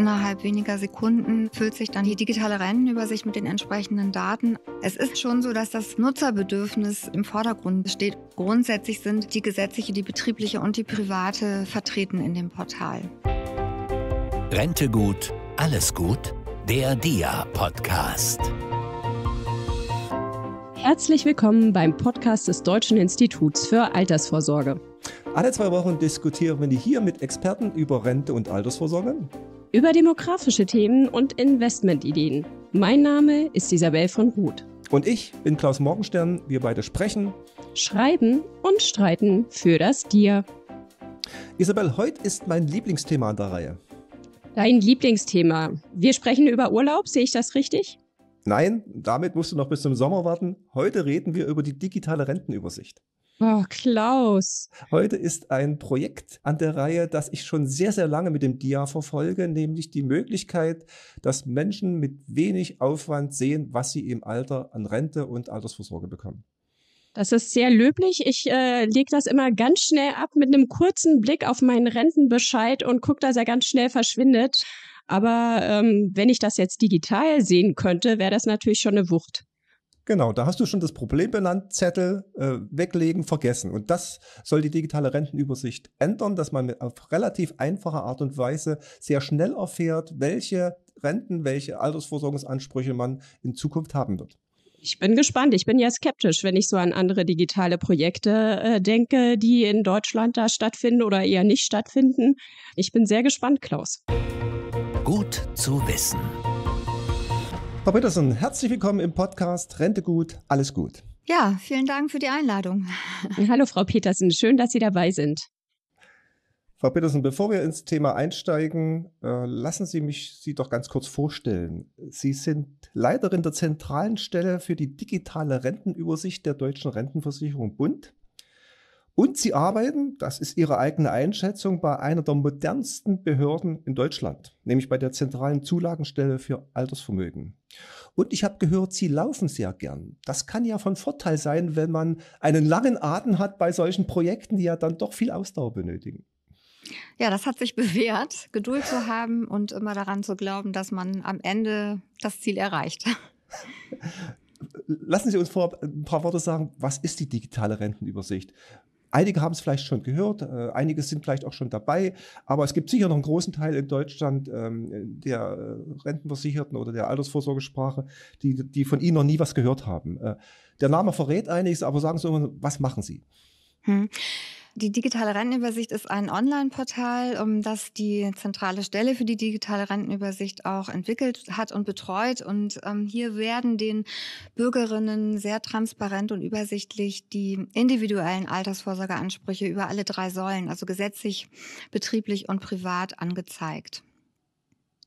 Innerhalb weniger Sekunden füllt sich dann die digitale Rentenübersicht mit den entsprechenden Daten. Es ist schon so, dass das Nutzerbedürfnis im Vordergrund steht. Grundsätzlich sind die gesetzliche, die betriebliche und die private vertreten in dem Portal. Rente gut, alles gut, der DIA-Podcast. Herzlich willkommen beim Podcast des Deutschen Instituts für Altersvorsorge. Alle zwei Wochen diskutieren wir hier mit Experten über Rente und Altersvorsorge über demografische Themen und Investmentideen. Mein Name ist Isabel von Ruth. Und ich bin Klaus Morgenstern. Wir beide sprechen, schreiben und streiten für das Dir. Isabel, heute ist mein Lieblingsthema an der Reihe. Dein Lieblingsthema. Wir sprechen über Urlaub, sehe ich das richtig? Nein, damit musst du noch bis zum Sommer warten. Heute reden wir über die digitale Rentenübersicht. Oh, Klaus. Heute ist ein Projekt an der Reihe, das ich schon sehr, sehr lange mit dem DIA verfolge, nämlich die Möglichkeit, dass Menschen mit wenig Aufwand sehen, was sie im Alter an Rente und Altersvorsorge bekommen. Das ist sehr löblich. Ich äh, lege das immer ganz schnell ab mit einem kurzen Blick auf meinen Rentenbescheid und gucke, dass er ganz schnell verschwindet. Aber ähm, wenn ich das jetzt digital sehen könnte, wäre das natürlich schon eine Wucht. Genau, da hast du schon das Problem benannt, Zettel äh, weglegen, vergessen. Und das soll die digitale Rentenübersicht ändern, dass man auf relativ einfache Art und Weise sehr schnell erfährt, welche Renten, welche Altersvorsorgungsansprüche man in Zukunft haben wird. Ich bin gespannt. Ich bin ja skeptisch, wenn ich so an andere digitale Projekte äh, denke, die in Deutschland da stattfinden oder eher nicht stattfinden. Ich bin sehr gespannt, Klaus. Gut zu wissen. Frau Petersen, herzlich willkommen im Podcast Rente gut, alles gut. Ja, vielen Dank für die Einladung. Hallo, Frau Petersen, schön, dass Sie dabei sind. Frau Petersen, bevor wir ins Thema einsteigen, äh, lassen Sie mich Sie doch ganz kurz vorstellen. Sie sind Leiterin der zentralen Stelle für die digitale Rentenübersicht der Deutschen Rentenversicherung Bund und sie arbeiten, das ist ihre eigene Einschätzung, bei einer der modernsten Behörden in Deutschland, nämlich bei der zentralen Zulagenstelle für Altersvermögen. Und ich habe gehört, sie laufen sehr gern. Das kann ja von Vorteil sein, wenn man einen langen Atem hat bei solchen Projekten, die ja dann doch viel Ausdauer benötigen. Ja, das hat sich bewährt, Geduld zu haben und immer daran zu glauben, dass man am Ende das Ziel erreicht. Lassen Sie uns vorab ein paar Worte sagen, was ist die digitale Rentenübersicht? Einige haben es vielleicht schon gehört, äh, einige sind vielleicht auch schon dabei, aber es gibt sicher noch einen großen Teil in Deutschland ähm, der äh, Rentenversicherten oder der Altersvorsorgesprache, die, die von Ihnen noch nie was gehört haben. Äh, der Name verrät einiges, aber sagen Sie immer, was machen Sie? Hm. Die digitale Rentenübersicht ist ein Online-Portal, um ähm, das die zentrale Stelle für die digitale Rentenübersicht auch entwickelt hat und betreut. Und ähm, hier werden den Bürgerinnen sehr transparent und übersichtlich die individuellen Altersvorsorgeansprüche über alle drei Säulen, also gesetzlich, betrieblich und privat, angezeigt.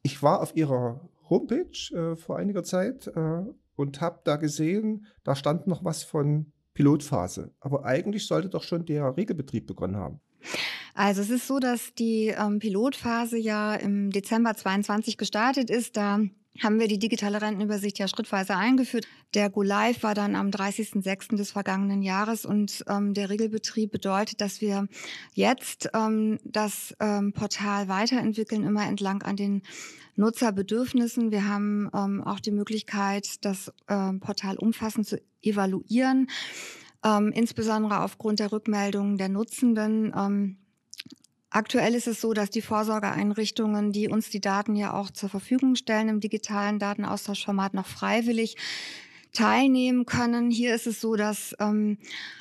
Ich war auf Ihrer Homepage äh, vor einiger Zeit äh, und habe da gesehen, da stand noch was von Pilotphase. Aber eigentlich sollte doch schon der Regelbetrieb begonnen haben. Also es ist so, dass die ähm, Pilotphase ja im Dezember 22 gestartet ist. Da haben wir die digitale Rentenübersicht ja schrittweise eingeführt. Der Go-Live war dann am 30.06. des vergangenen Jahres und ähm, der Regelbetrieb bedeutet, dass wir jetzt ähm, das ähm, Portal weiterentwickeln, immer entlang an den Nutzerbedürfnissen. Wir haben ähm, auch die Möglichkeit, das ähm, Portal umfassend zu evaluieren, ähm, insbesondere aufgrund der Rückmeldungen der Nutzenden. Ähm, Aktuell ist es so, dass die Vorsorgeeinrichtungen, die uns die Daten ja auch zur Verfügung stellen im digitalen Datenaustauschformat, noch freiwillig teilnehmen können. Hier ist es so, dass ähm,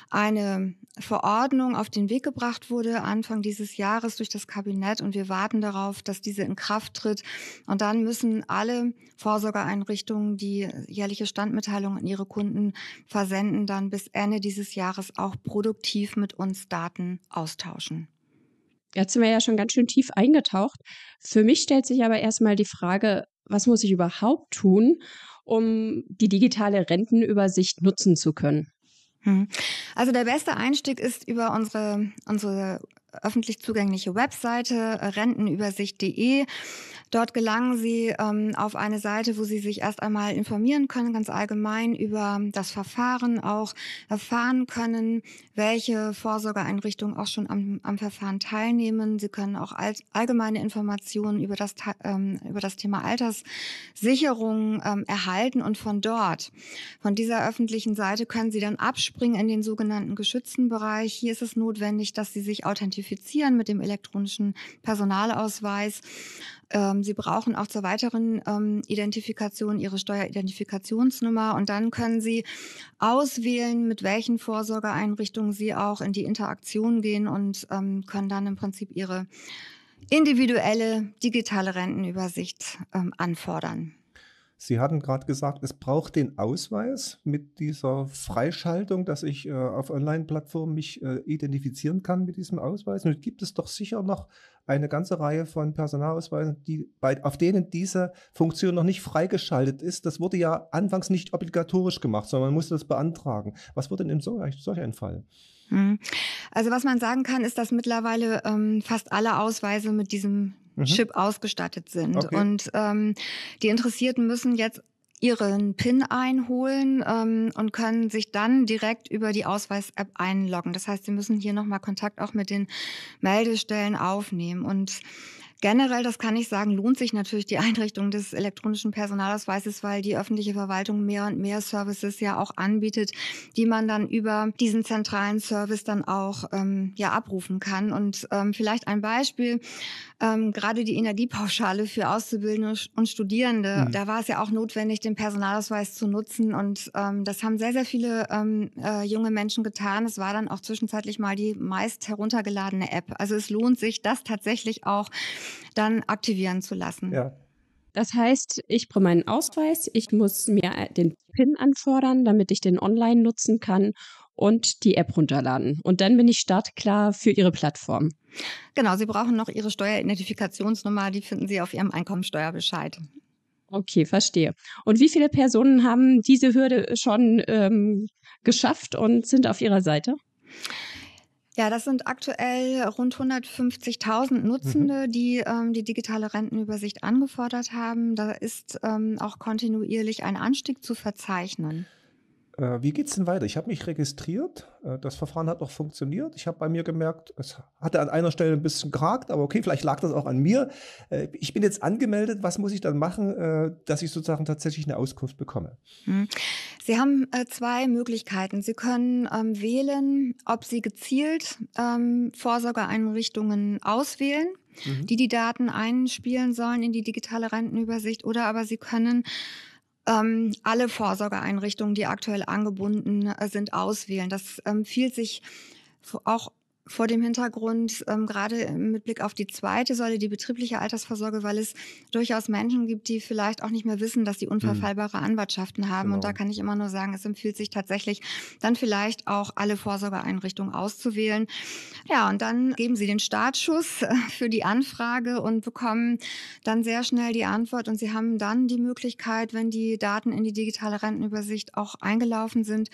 eine Verordnung auf den Weg gebracht wurde Anfang dieses Jahres durch das Kabinett und wir warten darauf, dass diese in Kraft tritt. Und dann müssen alle Vorsorgeeinrichtungen, die jährliche Standmitteilungen an ihre Kunden versenden, dann bis Ende dieses Jahres auch produktiv mit uns Daten austauschen. Jetzt sind wir ja schon ganz schön tief eingetaucht. Für mich stellt sich aber erstmal die Frage, was muss ich überhaupt tun, um die digitale Rentenübersicht nutzen zu können? Hm. Also der beste Einstieg ist über unsere, unsere öffentlich zugängliche Webseite äh, rentenübersicht.de. Dort gelangen Sie ähm, auf eine Seite, wo Sie sich erst einmal informieren können, ganz allgemein über das Verfahren, auch erfahren können, welche Vorsorgeeinrichtungen auch schon am, am Verfahren teilnehmen. Sie können auch all, allgemeine Informationen über das, ähm, über das Thema Alterssicherung ähm, erhalten und von dort, von dieser öffentlichen Seite können Sie dann abspringen in den sogenannten geschützten Bereich. Hier ist es notwendig, dass Sie sich authentifizieren identifizieren mit dem elektronischen Personalausweis. Ähm, Sie brauchen auch zur weiteren ähm, Identifikation Ihre Steueridentifikationsnummer und dann können Sie auswählen, mit welchen Vorsorgeeinrichtungen Sie auch in die Interaktion gehen und ähm, können dann im Prinzip Ihre individuelle digitale Rentenübersicht ähm, anfordern. Sie hatten gerade gesagt, es braucht den Ausweis mit dieser Freischaltung, dass ich äh, auf Online-Plattformen mich äh, identifizieren kann mit diesem Ausweis. Nun gibt es doch sicher noch eine ganze Reihe von Personalausweisen, die bei, auf denen diese Funktion noch nicht freigeschaltet ist. Das wurde ja anfangs nicht obligatorisch gemacht, sondern man musste das beantragen. Was wird denn in solch, solch einem Fall? Hm. Also was man sagen kann, ist, dass mittlerweile ähm, fast alle Ausweise mit diesem mhm. Chip ausgestattet sind. Okay. Und ähm, die Interessierten müssen jetzt ihren PIN einholen ähm, und können sich dann direkt über die Ausweis-App einloggen. Das heißt, sie müssen hier nochmal Kontakt auch mit den Meldestellen aufnehmen. Und generell, das kann ich sagen, lohnt sich natürlich die Einrichtung des elektronischen Personalausweises, weil die öffentliche Verwaltung mehr und mehr Services ja auch anbietet, die man dann über diesen zentralen Service dann auch ähm, ja abrufen kann. Und ähm, vielleicht ein Beispiel ähm, gerade die Energiepauschale für Auszubildende und Studierende, mhm. da war es ja auch notwendig, den Personalausweis zu nutzen. Und ähm, das haben sehr, sehr viele ähm, äh, junge Menschen getan. Es war dann auch zwischenzeitlich mal die meist heruntergeladene App. Also es lohnt sich, das tatsächlich auch dann aktivieren zu lassen. Ja. Das heißt, ich brauche meinen Ausweis, ich muss mir den PIN anfordern, damit ich den online nutzen kann und die App runterladen. Und dann bin ich startklar für Ihre Plattform. Genau, Sie brauchen noch Ihre Steueridentifikationsnummer, die finden Sie auf Ihrem Einkommensteuerbescheid. Okay, verstehe. Und wie viele Personen haben diese Hürde schon ähm, geschafft und sind auf Ihrer Seite? Ja, das sind aktuell rund 150.000 Nutzende, mhm. die ähm, die digitale Rentenübersicht angefordert haben. Da ist ähm, auch kontinuierlich ein Anstieg zu verzeichnen. Äh, wie es denn weiter? Ich habe mich registriert. Äh, das Verfahren hat noch funktioniert. Ich habe bei mir gemerkt, es hatte an einer Stelle ein bisschen gehakt, aber okay, vielleicht lag das auch an mir. Äh, ich bin jetzt angemeldet. Was muss ich dann machen, äh, dass ich sozusagen tatsächlich eine Auskunft bekomme? Hm. Sie haben äh, zwei Möglichkeiten. Sie können ähm, wählen, ob Sie gezielt ähm, Vorsorgeeinrichtungen auswählen mhm. die die Daten einspielen sollen in die digitale Rentenübersicht oder aber sie können ähm, alle Vorsorgeeinrichtungen, die aktuell angebunden äh, sind, auswählen. Das empfiehlt ähm, sich auch vor dem Hintergrund, ähm, gerade mit Blick auf die zweite Säule, die betriebliche Altersvorsorge, weil es durchaus Menschen gibt, die vielleicht auch nicht mehr wissen, dass sie mhm. unverfallbare Anwartschaften haben. Genau. Und da genau. kann ich immer nur sagen, es empfiehlt sich tatsächlich, dann vielleicht auch alle Vorsorgeeinrichtungen auszuwählen. Ja, und dann geben sie den Startschuss äh, für die Anfrage und bekommen dann sehr schnell die Antwort. Und sie haben dann die Möglichkeit, wenn die Daten in die digitale Rentenübersicht auch eingelaufen sind,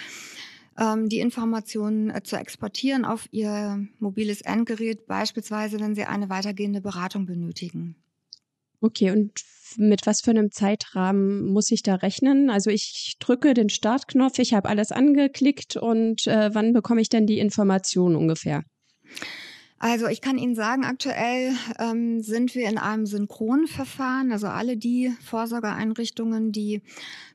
ähm, die Informationen äh, zu exportieren auf Ihr mobiles Endgerät, beispielsweise wenn Sie eine weitergehende Beratung benötigen. Okay, und mit was für einem Zeitrahmen muss ich da rechnen? Also ich drücke den Startknopf, ich habe alles angeklickt und äh, wann bekomme ich denn die Information ungefähr? Also ich kann Ihnen sagen, aktuell ähm, sind wir in einem synchronen Verfahren. Also alle die Vorsorgeeinrichtungen, die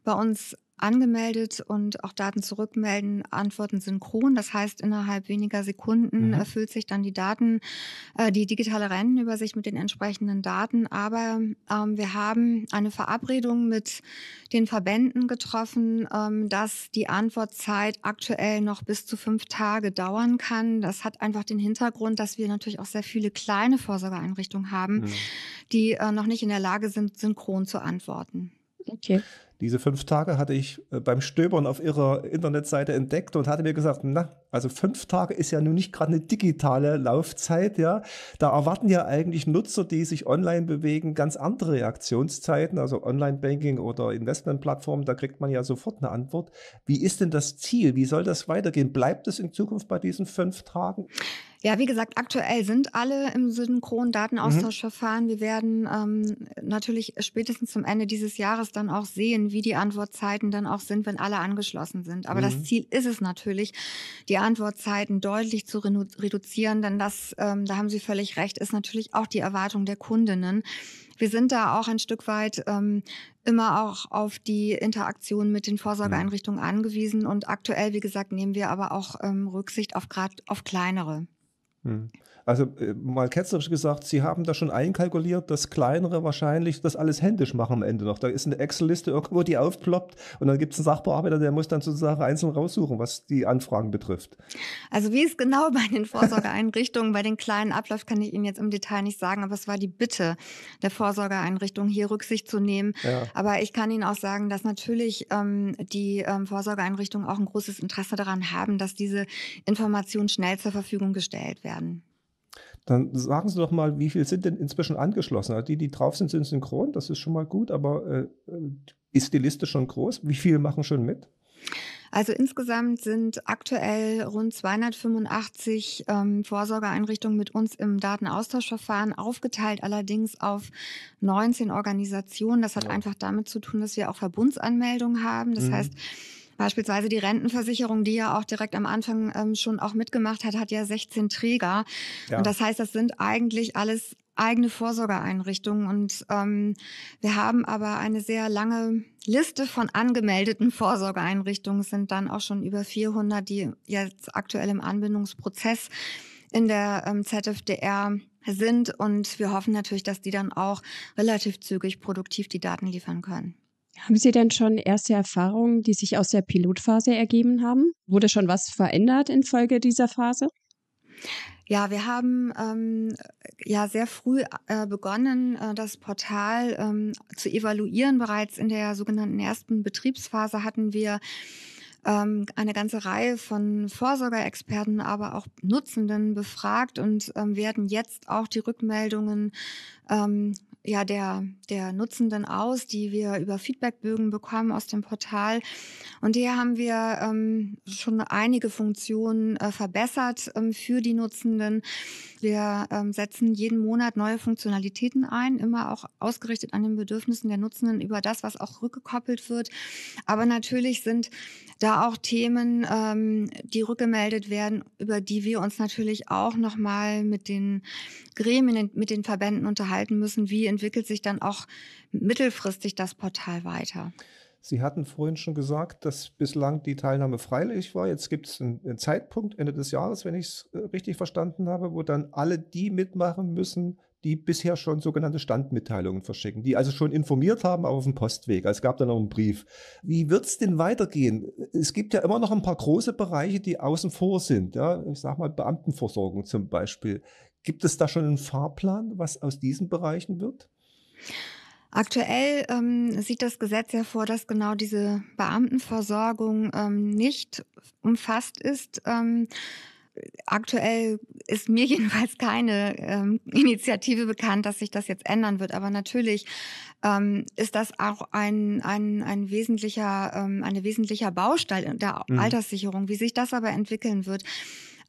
bei uns angemeldet und auch Daten zurückmelden, Antworten synchron. Das heißt, innerhalb weniger Sekunden mhm. erfüllt sich dann die Daten, äh, die digitale Rentenübersicht mit den entsprechenden Daten. Aber ähm, wir haben eine Verabredung mit den Verbänden getroffen, ähm, dass die Antwortzeit aktuell noch bis zu fünf Tage dauern kann. Das hat einfach den Hintergrund, dass wir natürlich auch sehr viele kleine Vorsorgeeinrichtungen haben, mhm. die äh, noch nicht in der Lage sind, synchron zu antworten. Okay. Diese fünf Tage hatte ich äh, beim Stöbern auf ihrer Internetseite entdeckt und hatte mir gesagt, na, also fünf Tage ist ja nun nicht gerade eine digitale Laufzeit, ja. Da erwarten ja eigentlich Nutzer, die sich online bewegen, ganz andere Reaktionszeiten, also Online-Banking oder Investmentplattformen, da kriegt man ja sofort eine Antwort. Wie ist denn das Ziel? Wie soll das weitergehen? Bleibt es in Zukunft bei diesen fünf Tagen? Ja, wie gesagt, aktuell sind alle im synchronen mhm. Datenaustauschverfahren. Mhm. Wir werden ähm, natürlich spätestens zum Ende dieses Jahres dann auch sehen, wie die Antwortzeiten dann auch sind, wenn alle angeschlossen sind. Aber mhm. das Ziel ist es natürlich, die Antwortzeiten deutlich zu redu reduzieren, denn das, ähm, da haben Sie völlig recht, ist natürlich auch die Erwartung der Kundinnen. Wir sind da auch ein Stück weit ähm, immer auch auf die Interaktion mit den mhm. Vorsorgeeinrichtungen angewiesen. Und aktuell, wie gesagt, nehmen wir aber auch ähm, Rücksicht auf gerade auf kleinere. 嗯。Also äh, mal ketzerisch gesagt, Sie haben da schon einkalkuliert, dass kleinere wahrscheinlich das alles händisch machen am Ende noch. Da ist eine Excel-Liste irgendwo, die aufploppt und dann gibt es einen Sachbearbeiter, der muss dann sozusagen einzeln raussuchen, was die Anfragen betrifft. Also wie es genau bei den Vorsorgeeinrichtungen, bei den kleinen abläuft, kann ich Ihnen jetzt im Detail nicht sagen, aber es war die Bitte der Vorsorgeeinrichtung, hier Rücksicht zu nehmen. Ja. Aber ich kann Ihnen auch sagen, dass natürlich ähm, die ähm, Vorsorgeeinrichtungen auch ein großes Interesse daran haben, dass diese Informationen schnell zur Verfügung gestellt werden. Dann sagen Sie doch mal, wie viele sind denn inzwischen angeschlossen? Also die, die drauf sind, sind synchron, das ist schon mal gut, aber äh, ist die Liste schon groß? Wie viele machen schon mit? Also insgesamt sind aktuell rund 285 ähm, Vorsorgeeinrichtungen mit uns im Datenaustauschverfahren aufgeteilt, allerdings auf 19 Organisationen. Das hat ja. einfach damit zu tun, dass wir auch Verbundsanmeldungen haben. Das mhm. heißt, Beispielsweise die Rentenversicherung, die ja auch direkt am Anfang ähm, schon auch mitgemacht hat, hat ja 16 Träger. Ja. Und das heißt, das sind eigentlich alles eigene Vorsorgeeinrichtungen. Und ähm, wir haben aber eine sehr lange Liste von angemeldeten Vorsorgeeinrichtungen, es sind dann auch schon über 400, die jetzt aktuell im Anbindungsprozess in der ähm, ZFDR sind. Und wir hoffen natürlich, dass die dann auch relativ zügig produktiv die Daten liefern können. Haben Sie denn schon erste Erfahrungen, die sich aus der Pilotphase ergeben haben? Wurde schon was verändert infolge dieser Phase? Ja, wir haben ähm, ja sehr früh äh, begonnen, äh, das Portal ähm, zu evaluieren. Bereits in der sogenannten ersten Betriebsphase hatten wir ähm, eine ganze Reihe von Vorsorgeexperten, aber auch Nutzenden befragt und ähm, werden jetzt auch die Rückmeldungen ähm, ja, der, der Nutzenden aus, die wir über Feedbackbögen bekommen aus dem Portal. Und hier haben wir ähm, schon einige Funktionen äh, verbessert ähm, für die Nutzenden. Wir ähm, setzen jeden Monat neue Funktionalitäten ein, immer auch ausgerichtet an den Bedürfnissen der Nutzenden über das, was auch rückgekoppelt wird. Aber natürlich sind da auch Themen, ähm, die rückgemeldet werden, über die wir uns natürlich auch nochmal mit den Gremien, mit den Verbänden unterhalten müssen, wie in entwickelt sich dann auch mittelfristig das Portal weiter? Sie hatten vorhin schon gesagt, dass bislang die Teilnahme freiwillig war. Jetzt gibt es einen, Zeitpunkt, Ende des Jahres, wenn ich es äh, richtig verstanden habe, wo dann alle die mitmachen müssen, die bisher schon sogenannte Standmitteilungen verschicken, die also schon informiert haben, aber auf dem Postweg. Also es gab dann noch einen Brief. Wie wird es denn weitergehen? Es gibt ja immer noch ein paar große Bereiche, die außen vor sind. Ja? Ich sage mal Beamtenversorgung zum Beispiel. Gibt es da schon einen Fahrplan, was aus diesen Bereichen wird? Aktuell ähm, sieht das Gesetz ja vor, dass genau diese Beamtenversorgung ähm, nicht umfasst ist. Ähm, aktuell ist mir jedenfalls keine ähm, Initiative bekannt, dass sich das jetzt ändern wird. Aber natürlich ähm, ist das auch ein, ein, ein wesentlicher, ähm, eine wesentlicher Baustein der mhm. Alterssicherung. Wie sich das aber entwickeln wird,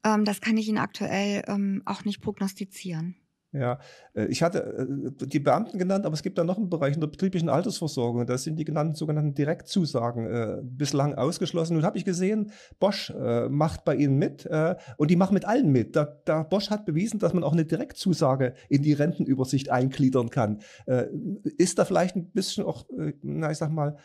ähm, das kann ich Ihnen aktuell ähm, auch nicht prognostizieren. Ja, äh, ich hatte äh, die Beamten genannt, aber es gibt da noch einen Bereich in der betrieblichen Altersversorgung. Da sind die genannten sogenannten Direktzusagen äh, bislang ausgeschlossen. Nun habe ich gesehen, Bosch äh, macht bei Ihnen mit äh, und die machen mit allen mit. Da, da, Bosch hat bewiesen, dass man auch eine Direktzusage in die Rentenübersicht eingliedern kann. Äh, ist da vielleicht ein bisschen auch, na ich sag mal,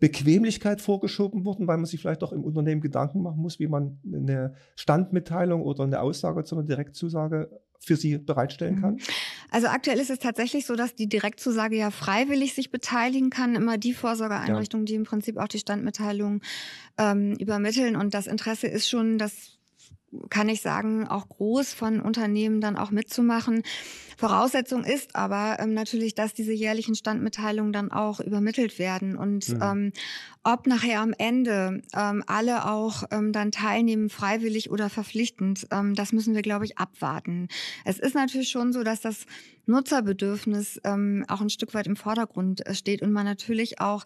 Bequemlichkeit vorgeschoben wurden, weil man sich vielleicht auch im Unternehmen Gedanken machen muss, wie man eine Standmitteilung oder eine Aussage zu einer Direktzusage für sie bereitstellen mhm. kann? Also aktuell ist es tatsächlich so, dass die Direktzusage ja freiwillig sich beteiligen kann. Immer die Vorsorgeeinrichtungen, ja. die im Prinzip auch die Standmitteilung ähm, übermitteln. Und das Interesse ist schon, dass kann ich sagen, auch groß von Unternehmen dann auch mitzumachen. Voraussetzung ist aber ähm, natürlich, dass diese jährlichen Standmitteilungen dann auch übermittelt werden. Und mhm. ähm, ob nachher am Ende ähm, alle auch ähm, dann teilnehmen, freiwillig oder verpflichtend, ähm, das müssen wir, glaube ich, abwarten. Es ist natürlich schon so, dass das Nutzerbedürfnis ähm, auch ein Stück weit im Vordergrund äh, steht und man natürlich auch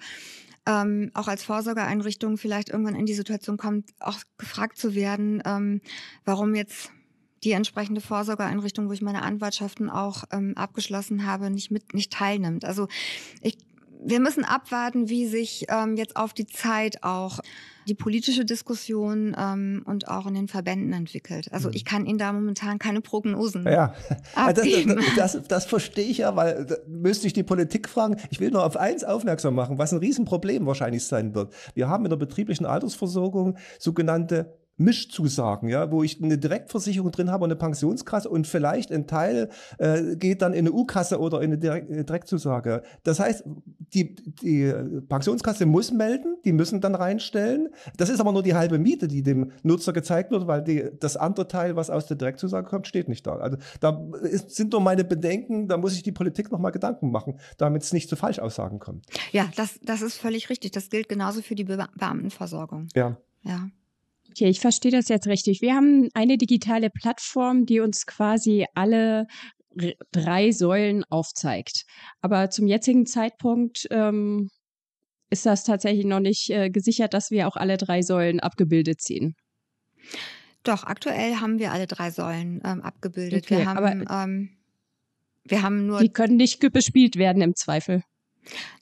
ähm, auch als Vorsorgeeinrichtung vielleicht irgendwann in die Situation kommt, auch gefragt zu werden, ähm, warum jetzt die entsprechende Vorsorgeeinrichtung, wo ich meine Anwartschaften auch ähm, abgeschlossen habe, nicht mit, nicht teilnimmt. Also ich wir müssen abwarten, wie sich ähm, jetzt auf die Zeit auch die politische Diskussion ähm, und auch in den Verbänden entwickelt. Also mhm. ich kann Ihnen da momentan keine Prognosen. Ja, das, das, das, verstehe ich ja, weil müsste ich die Politik fragen. Ich will nur auf eins aufmerksam machen, was ein Riesenproblem wahrscheinlich sein wird. Wir haben in der betrieblichen Altersversorgung sogenannte Mischzusagen, ja, wo ich eine Direktversicherung drin habe und eine Pensionskasse und vielleicht ein Teil äh, geht dann in eine U-Kasse oder in eine Direkt äh, Direktzusage. Das heißt, die, die Pensionskasse muss melden, die müssen dann reinstellen. Das ist aber nur die halbe Miete, die dem Nutzer gezeigt wird, weil die, das andere Teil, was aus der Direktzusage kommt, steht nicht da. Also da ist, sind nur meine Bedenken, da muss ich die Politik nochmal Gedanken machen, damit es nicht zu Falschaussagen kommt. Ja, das, das ist völlig richtig. Das gilt genauso für die Be Beamtenversorgung. Ja. Ja. Okay, ich verstehe das jetzt richtig. Wir haben eine digitale Plattform, die uns quasi alle drei Säulen aufzeigt. Aber zum jetzigen Zeitpunkt ähm, ist das tatsächlich noch nicht äh, gesichert, dass wir auch alle drei Säulen abgebildet sehen. Doch, aktuell haben wir alle drei Säulen ähm, abgebildet. Okay, wir haben, aber ähm, wir haben nur. Die können nicht bespielt werden im Zweifel.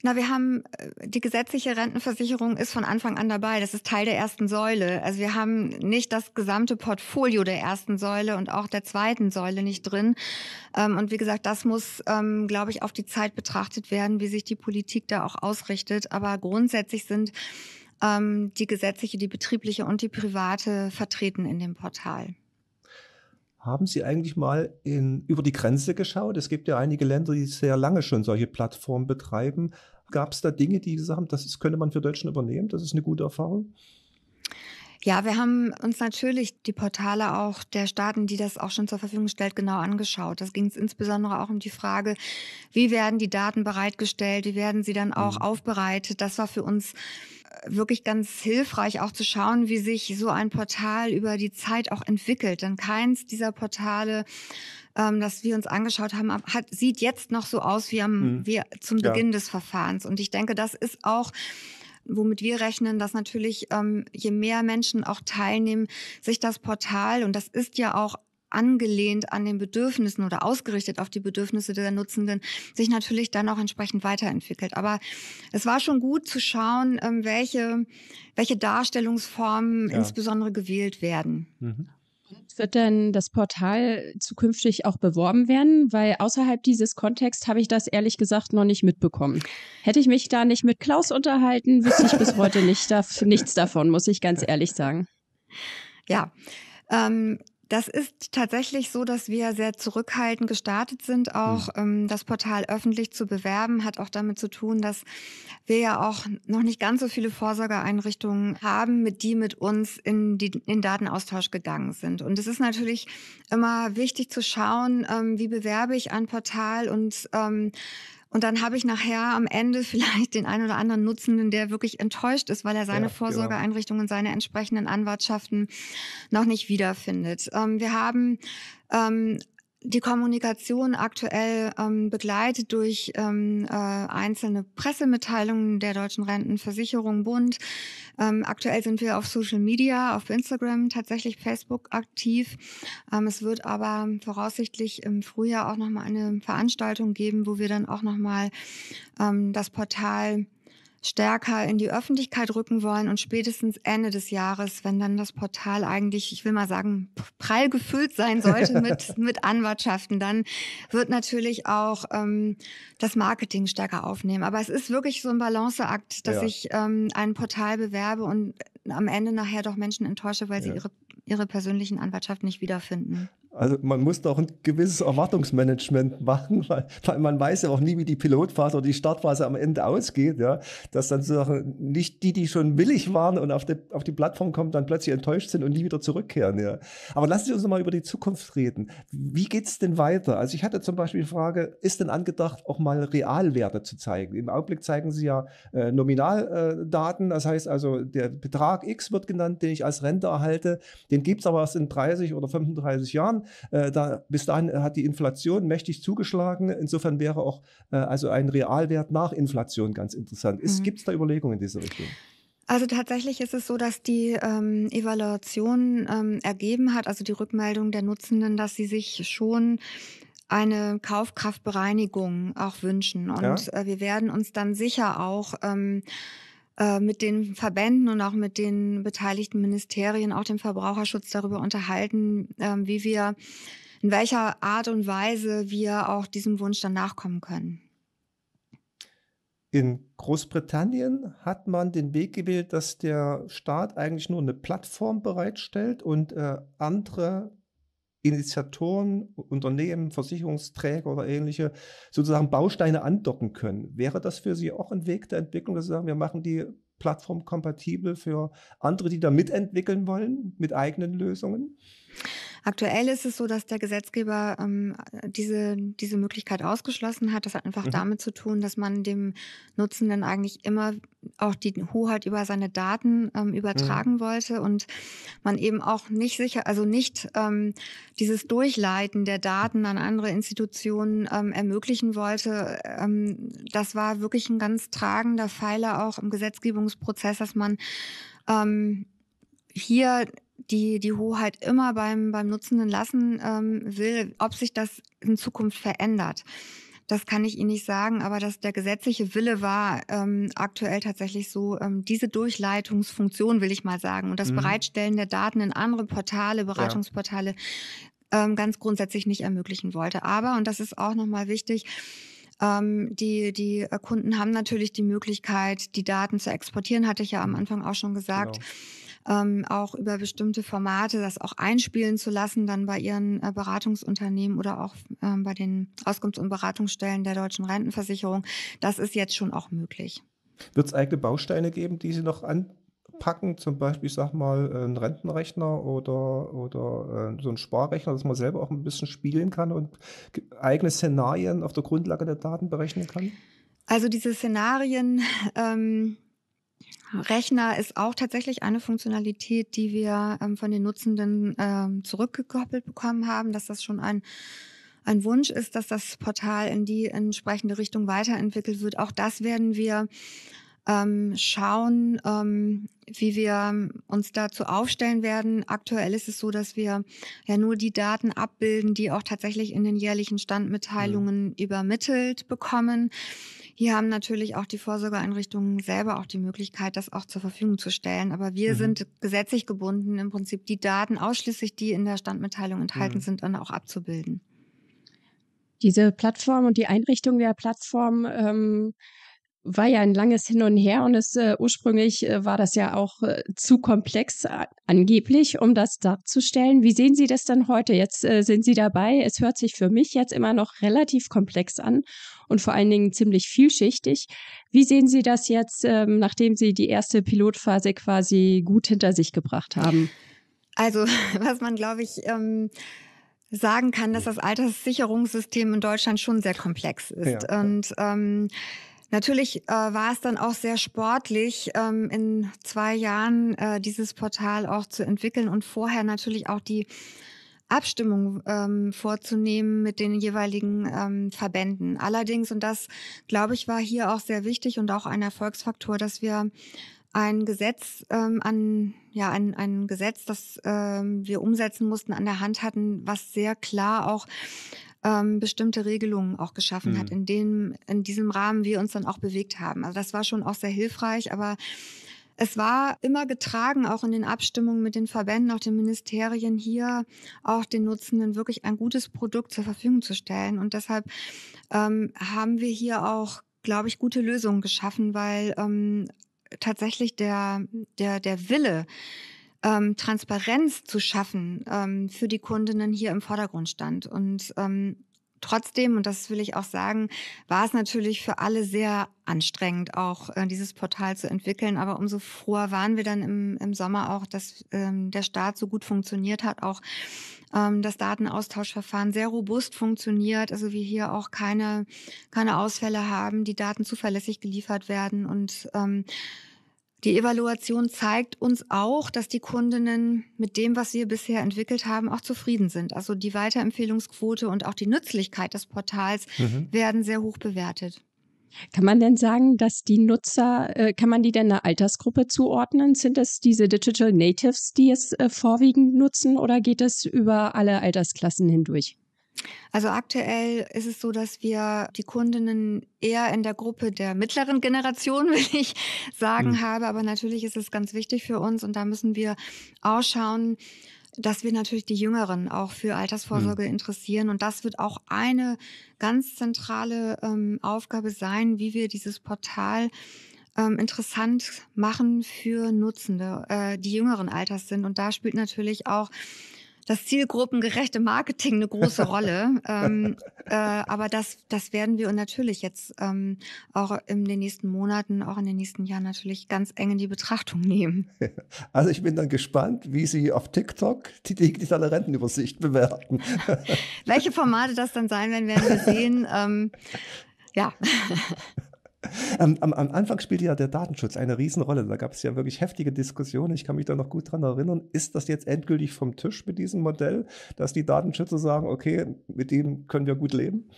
Na, wir haben äh, die gesetzliche Rentenversicherung ist von Anfang an dabei. Das ist Teil der ersten Säule. Also wir haben nicht das gesamte Portfolio der ersten Säule und auch der zweiten Säule nicht drin. Ähm, und wie gesagt, das muss, ähm, glaube ich, auf die Zeit betrachtet werden, wie sich die Politik da auch ausrichtet. Aber grundsätzlich sind ähm, die gesetzliche, die betriebliche und die private vertreten in dem Portal. Haben Sie eigentlich mal in, über die Grenze geschaut? Es gibt ja einige Länder, die sehr lange schon solche Plattformen betreiben. Gab es da Dinge, die gesagt haben, das ist, könnte man für Deutschen übernehmen? Das ist eine gute Erfahrung? Ja, wir haben uns natürlich die Portale auch der Staaten, die das auch schon zur Verfügung stellt, genau angeschaut. Das ging es insbesondere auch um die Frage, wie werden die Daten bereitgestellt, wie werden sie dann auch mhm. aufbereitet. Das war für uns äh, wirklich ganz hilfreich, auch zu schauen, wie sich so ein Portal über die Zeit auch entwickelt. Denn keins dieser Portale, ähm, das wir uns angeschaut haben, hat, sieht jetzt noch so aus wie, am, mhm. wie zum Beginn ja. des Verfahrens. Und ich denke, das ist auch womit wir rechnen, dass natürlich ähm, je mehr Menschen auch teilnehmen, sich das Portal, und das ist ja auch angelehnt an den Bedürfnissen oder ausgerichtet auf die Bedürfnisse der Nutzenden, sich natürlich dann auch entsprechend weiterentwickelt. Aber es war schon gut zu schauen, ähm, welche, welche Darstellungsformen ja. insbesondere gewählt werden. Mhm wird denn das Portal zukünftig auch beworben werden? Weil außerhalb dieses Kontexts habe ich das ehrlich gesagt noch nicht mitbekommen. Hätte ich mich da nicht mit Klaus unterhalten, wüsste ich bis heute nicht, nichts davon, muss ich ganz ehrlich sagen. Ja. Ähm, das ist tatsächlich so, dass wir sehr zurückhaltend gestartet sind. Auch mhm. ähm, das Portal öffentlich zu bewerben hat auch damit zu tun, dass wir ja auch noch nicht ganz so viele Vorsorgeeinrichtungen haben, mit die mit uns in, die, in Datenaustausch gegangen sind. Und es ist natürlich immer wichtig zu schauen, ähm, wie bewerbe ich ein Portal und ähm, und dann habe ich nachher am Ende vielleicht den einen oder anderen Nutzenden, der wirklich enttäuscht ist, weil er seine ja, genau. Vorsorgeeinrichtungen, seine entsprechenden Anwartschaften noch nicht wiederfindet. Ähm, wir haben ähm, die Kommunikation aktuell ähm, begleitet durch ähm, äh, einzelne Pressemitteilungen der Deutschen Rentenversicherung Bund. Ähm, aktuell sind wir auf Social Media, auf Instagram, tatsächlich Facebook aktiv. Ähm, es wird aber voraussichtlich im Frühjahr auch nochmal eine Veranstaltung geben, wo wir dann auch nochmal ähm, das Portal stärker in die Öffentlichkeit rücken wollen und spätestens Ende des Jahres, wenn dann das Portal eigentlich, ich will mal sagen, prall gefüllt sein sollte mit, mit Anwartschaften, dann wird natürlich auch ähm, das Marketing stärker aufnehmen. Aber es ist wirklich so ein Balanceakt, dass ja. ich ähm, ein Portal bewerbe und am Ende nachher doch Menschen enttäusche, weil ja. sie ihre ihre persönlichen Anwartschaften nicht wiederfinden. Also man muss doch ein gewisses Erwartungsmanagement machen, weil, weil, man weiß ja auch nie, wie die Pilotphase oder die Startphase am Ende ausgeht, ja. Dass dann sozusagen nicht die, die schon willig waren und auf die, auf die Plattform kommen, dann plötzlich enttäuscht sind und nie wieder zurückkehren, ja. Aber lassen Sie uns mal über die Zukunft reden. Wie geht es denn weiter? Also ich hatte zum Beispiel die Frage, ist denn angedacht, auch mal Realwerte zu zeigen? Im Augenblick zeigen Sie ja äh, Nominaldaten, das heißt also, der Betrag X wird genannt, den ich als Rente erhalte, den gibt es aber erst in 30 oder 35 Jahren. Jahren. Äh, da, bis dahin hat die Inflation mächtig zugeschlagen. Insofern wäre auch äh, also ein Realwert nach Inflation ganz interessant. Mhm. Gibt es da Überlegungen in diese Richtung? Also tatsächlich ist es so, dass die ähm, Evaluation ähm, ergeben hat, also die Rückmeldung der Nutzenden, dass sie sich schon eine Kaufkraftbereinigung auch wünschen. Und ja. äh, wir werden uns dann sicher auch ähm, äh, mit den Verbänden und auch mit den beteiligten Ministerien, auch dem Verbraucherschutz darüber unterhalten, äh, wie wir, in welcher Art und Weise wir auch diesem Wunsch dann nachkommen können. In Großbritannien hat man den Weg gewählt, dass der Staat eigentlich nur eine Plattform bereitstellt und äh, andere Initiatoren, Unternehmen, Versicherungsträger oder ähnliche sozusagen Bausteine andocken können. Wäre das für Sie auch ein Weg der Entwicklung, dass Sie sagen, wir machen die Plattform kompatibel für andere, die da mitentwickeln wollen, mit eigenen Lösungen? Aktuell ist es so, dass der Gesetzgeber ähm, diese, diese Möglichkeit ausgeschlossen hat. Das hat einfach mhm. damit zu tun, dass man dem Nutzenden eigentlich immer auch die Hoheit über seine Daten ähm, übertragen mhm. wollte und man eben auch nicht sicher, also nicht ähm, dieses Durchleiten der Daten an andere Institutionen ähm, ermöglichen wollte. Ähm, das war wirklich ein ganz tragender Pfeiler auch im Gesetzgebungsprozess, dass man ähm, hier die die Hoheit immer beim, beim Nutzenden lassen ähm, will, ob sich das in Zukunft verändert. Das kann ich Ihnen nicht sagen, aber dass der gesetzliche Wille war ähm, aktuell tatsächlich so, ähm, diese Durchleitungsfunktion will ich mal sagen und das mhm. Bereitstellen der Daten in andere Portale, Beratungsportale ja ähm, ganz grundsätzlich nicht ermöglichen wollte. Aber, und das ist auch nochmal wichtig, ähm, die, die äh, Kunden haben natürlich die Möglichkeit, die Daten zu exportieren, hatte ich ja am Anfang auch schon gesagt. Genau ähm, auch über bestimmte Formate das auch einspielen zu lassen, dann bei ihren äh, Beratungsunternehmen oder auch ähm, bei den Auskunfts- und Beratungsstellen der deutschen Rentenversicherung. Das ist jetzt schon auch möglich. Wird es eigene Bausteine geben, die Sie noch anpacken? Zum Beispiel, sag mal, einen Rentenrechner oder, oder äh, so einen Sparrechner, dass man selber auch ein bisschen spielen kann und eigene Szenarien auf der Grundlage der Daten berechnen kann? Also diese Szenarien ähm, Rechner ist auch tatsächlich eine Funktionalität, die wir ähm, von den Nutzenden ähm, zurückgekoppelt bekommen haben, dass das schon ein ein Wunsch ist, dass das Portal in die entsprechende Richtung weiterentwickelt wird. Auch das werden wir ähm, schauen, ähm, wie wir ähm, uns dazu aufstellen werden. Aktuell ist es so, dass wir ja nur die Daten abbilden, die auch tatsächlich in den jährlichen Standmitteilungen mhm. übermittelt bekommen. Hier haben natürlich auch die Vorsorgeeinrichtungen selber auch die Möglichkeit, das auch zur Verfügung zu stellen. Aber wir mhm. sind gesetzlich gebunden, im Prinzip die Daten ausschließlich, die in der Standmitteilung enthalten mhm. sind, dann auch abzubilden. Diese Plattform und die Einrichtung der Plattform ähm, war ja ein langes Hin und Her und es äh, ursprünglich äh, war das ja auch äh, zu komplex angeblich, um das darzustellen. Wie sehen Sie das denn heute? Jetzt äh, sind Sie dabei. Es hört sich für mich jetzt immer noch relativ komplex an und vor allen Dingen ziemlich vielschichtig. Wie sehen Sie das jetzt, ähm, nachdem Sie die erste Pilotphase quasi gut hinter sich gebracht haben? Also, was man, glaube ich, ähm sagen kann, dass das Alterssicherungssystem in Deutschland schon sehr komplex ist. Ja, ja. Und ähm, Natürlich äh, war es dann auch sehr sportlich, ähm, in zwei Jahren äh, dieses Portal auch zu entwickeln und vorher natürlich auch die Abstimmung ähm, vorzunehmen mit den jeweiligen ähm, Verbänden. Allerdings, und das, glaube ich, war hier auch sehr wichtig und auch ein Erfolgsfaktor, dass wir ein Gesetz ähm, an ja ein, ein Gesetz, das ähm, wir umsetzen mussten, an der Hand hatten, was sehr klar auch ähm, bestimmte Regelungen auch geschaffen mhm. hat, in dem, in diesem Rahmen wir uns dann auch bewegt haben. Also das war schon auch sehr hilfreich, aber es war immer getragen, auch in den Abstimmungen mit den Verbänden, auch den Ministerien hier, auch den Nutzenden wirklich ein gutes Produkt zur Verfügung zu stellen. Und deshalb ähm, haben wir hier auch, glaube ich, gute Lösungen geschaffen, weil ähm, tatsächlich der, der, der Wille, ähm, Transparenz zu schaffen ähm, für die Kundinnen hier im Vordergrund stand. Und ähm, trotzdem, und das will ich auch sagen, war es natürlich für alle sehr anstrengend, auch äh, dieses Portal zu entwickeln. Aber umso froher waren wir dann im, im Sommer auch, dass ähm, der Start so gut funktioniert hat, auch ähm, das Datenaustauschverfahren sehr robust funktioniert, also wir hier auch keine, keine Ausfälle haben, die Daten zuverlässig geliefert werden und ähm, die Evaluation zeigt uns auch, dass die Kundinnen mit dem, was wir bisher entwickelt haben, auch zufrieden sind. Also die Weiterempfehlungsquote und auch die Nützlichkeit des Portals mhm. werden sehr hoch bewertet. Kann man denn sagen, dass die Nutzer, äh, kann man die denn einer Altersgruppe zuordnen? Sind das diese Digital Natives, die es äh, vorwiegend nutzen oder geht es über alle Altersklassen hindurch? Also aktuell ist es so, dass wir die Kundinnen eher in der Gruppe der mittleren Generation, will ich sagen, mhm. habe. Aber natürlich ist es ganz wichtig für uns und da müssen wir ausschauen, dass wir natürlich die Jüngeren auch für hm. Altersvorsorge mhm. interessieren. Und das wird auch eine ganz zentrale ähm, Aufgabe sein, wie wir dieses Portal ähm, interessant machen für Nutzende, äh, die jüngeren Alters sind. Und da spielt natürlich auch das zielgruppengerechte Marketing eine große Rolle. ähm, äh, aber das, das werden wir natürlich jetzt ähm, auch in den nächsten Monaten, auch in den nächsten Jahren natürlich ganz eng in die Betrachtung nehmen. Also ich bin dann gespannt, wie Sie auf TikTok die digitale Rentenübersicht bewerten. Welche Formate das dann sein werden, werden wir sehen. Ähm, ja. Am, am, Anfang spielte ja der Datenschutz eine Riesenrolle. Da gab es ja wirklich heftige Diskussionen. Ich kann mich da noch gut dran erinnern. Ist das jetzt endgültig vom Tisch mit diesem Modell, dass die Datenschützer sagen, okay, mit dem können wir gut leben?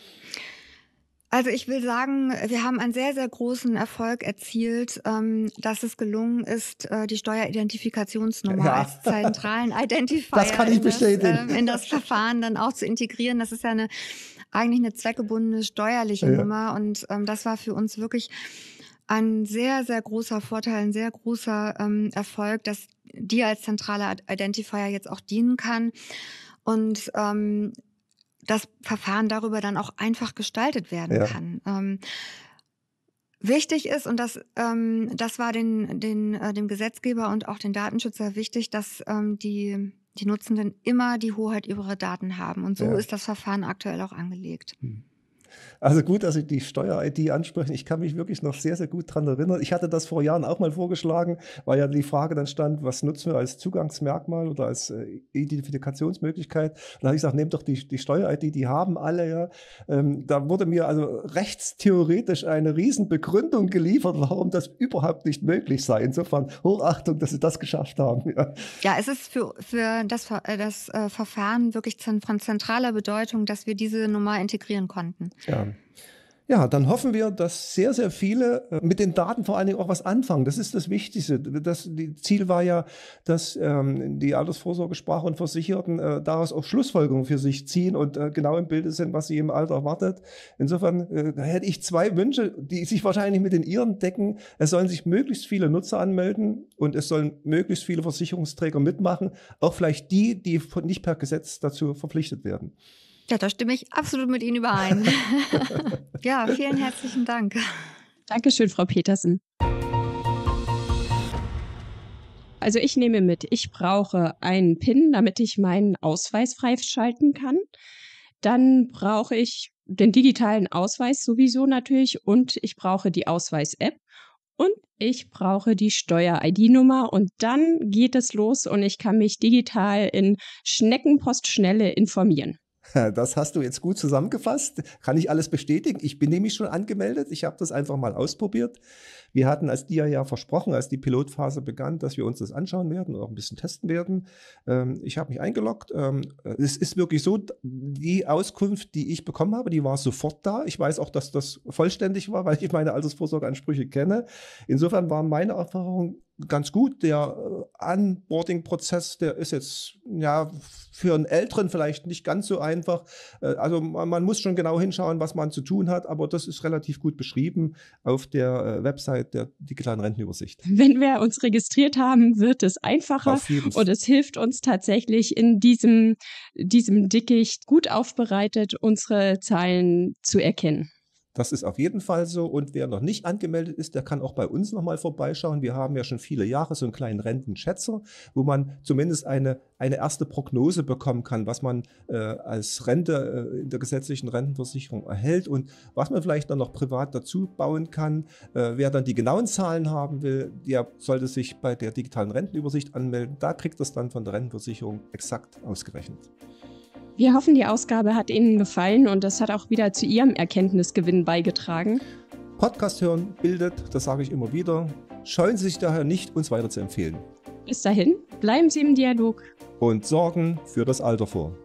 Also ich will sagen, wir haben einen sehr, sehr großen Erfolg erzielt, ähm, dass es gelungen ist, äh, die Steueridentifikationsnummer ja. als zentralen Identifier das kann ich In, das, ähm, in das Verfahren dann auch zu integrieren. Das ist ja eine eigentlich eine zweckgebundene steuerliche ja. Nummer. Und ähm, das war für uns wirklich ein sehr, sehr großer Vorteil, ein sehr großer ähm, Erfolg, dass die als zentraler Identifier jetzt auch dienen kann. Und ähm, das Verfahren darüber dann auch einfach gestaltet werden ja. kann. Ähm, wichtig ist, und das, ähm, das war den, den, äh, dem Gesetzgeber und auch den Datenschützer wichtig, dass ähm, die die Nutzenden immer die Hoheit über ihre Daten haben. Und so ja. ist das Verfahren aktuell auch angelegt. Hm. Also gut, dass Sie die Steuer-ID ansprechen. Ich kann mich wirklich noch sehr, sehr gut daran erinnern. Ich hatte das vor Jahren auch mal vorgeschlagen, weil ja die Frage dann stand, was nutzen wir als Zugangsmerkmal oder als äh, Identifikationsmöglichkeit? da habe ich gesagt, nehmt doch die, die Steuer-ID, die haben alle ja. Ähm, da wurde mir also rechtstheoretisch eine Riesenbegründung geliefert, warum das überhaupt nicht möglich sei. Insofern Hochachtung, dass Sie das geschafft haben. Ja, ja es ist für, für das, äh, das äh, Verfahren wirklich von zentraler Bedeutung, dass wir diese Nummer integrieren konnten. Ja. Ja, dann hoffen wir, dass sehr, sehr viele äh, mit den Daten vor allen Dingen auch was anfangen. Das ist das Wichtigste. Das Ziel war ja, dass ähm, die Altersvorsorgesprache und Versicherten äh, daraus auch Schlussfolgerungen für sich ziehen und äh, genau im Bilde sind, was sie im Alter erwartet. Insofern äh, hätte ich zwei Wünsche, die sich wahrscheinlich mit den ihren decken. Es sollen sich möglichst viele Nutzer anmelden und es sollen möglichst viele Versicherungsträger mitmachen, auch vielleicht die, die nicht per Gesetz dazu verpflichtet werden. Ja, da stimme ich absolut mit Ihnen überein. ja, vielen herzlichen Dank. Dankeschön, Frau Petersen. Also ich nehme mit, ich brauche einen PIN, damit ich meinen Ausweis freischalten kann. Dann brauche ich den digitalen Ausweis sowieso natürlich und ich brauche die Ausweis-App und ich brauche die Steuer-ID-Nummer und dann geht es los und ich kann mich digital in Schneckenpostschnelle informieren. Das hast du jetzt gut zusammengefasst. Kann ich alles bestätigen? Ich bin nämlich schon angemeldet. Ich habe das einfach mal ausprobiert. Wir hatten als DIA ja versprochen, als die Pilotphase begann, dass wir uns das anschauen werden und auch ein bisschen testen werden. Ähm, ich habe mich eingeloggt. Ähm, es ist wirklich so, die Auskunft, die ich bekommen habe, die war sofort da. Ich weiß auch, dass das vollständig war, weil ich meine Altersvorsorgeansprüche kenne. Insofern war meine Erfahrung ganz gut. Der äh, Onboarding-Prozess, der ist jetzt ja für einen Älteren vielleicht nicht ganz so einfach. Äh, also man muss schon genau hinschauen, was man zu tun hat, aber das ist relativ gut beschrieben auf der äh, Website der digitalen Rentenübersicht. Wenn wir uns registriert haben, wird es einfacher und es hilft uns tatsächlich in diesem, diesem Dickicht gut aufbereitet unsere Zahlen zu erkennen. Das ist auf jeden Fall so. Und wer noch nicht angemeldet ist, der kann auch bei uns nochmal vorbeischauen. Wir haben ja schon viele Jahre so einen kleinen Rentenschätzer, wo man zumindest eine, eine erste Prognose bekommen kann, was man äh, als Rente äh, in der gesetzlichen Rentenversicherung erhält und was man vielleicht dann noch privat dazu bauen kann. Äh, wer dann die genauen Zahlen haben will, der sollte sich bei der digitalen Rentenübersicht anmelden. Da kriegt das dann von der Rentenversicherung exakt ausgerechnet. Wir hoffen, die Ausgabe hat Ihnen gefallen und das hat auch wieder zu Ihrem Erkenntnisgewinn beigetragen. Podcast hören bildet, das sage ich immer wieder. Scheuen Sie sich daher nicht, uns weiter zu empfehlen. Bis dahin, bleiben Sie im Dialog. Und sorgen für das Alter vor.